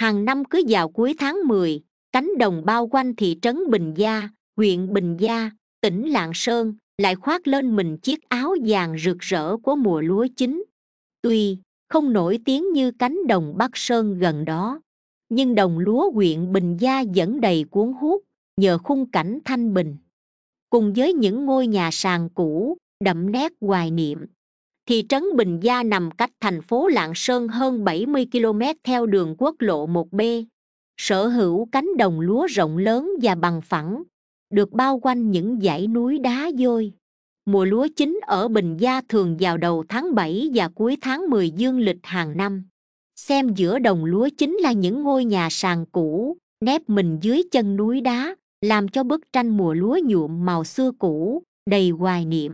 hàng năm cứ vào cuối tháng 10, cánh đồng bao quanh thị trấn Bình Gia, huyện Bình Gia, tỉnh Lạng Sơn lại khoác lên mình chiếc áo vàng rực rỡ của mùa lúa chín. Tuy không nổi tiếng như cánh đồng Bắc Sơn gần đó, nhưng đồng lúa huyện Bình Gia vẫn đầy cuốn hút nhờ khung cảnh thanh bình. Cùng với những ngôi nhà sàn cũ, đậm nét hoài niệm thị trấn bình gia nằm cách thành phố lạng sơn hơn 70 km theo đường quốc lộ 1 b sở hữu cánh đồng lúa rộng lớn và bằng phẳng được bao quanh những dãy núi đá vôi mùa lúa chính ở bình gia thường vào đầu tháng 7 và cuối tháng 10 dương lịch hàng năm xem giữa đồng lúa chính là những ngôi nhà sàn cũ nép mình dưới chân núi đá làm cho bức tranh mùa lúa nhuộm màu xưa cũ đầy hoài niệm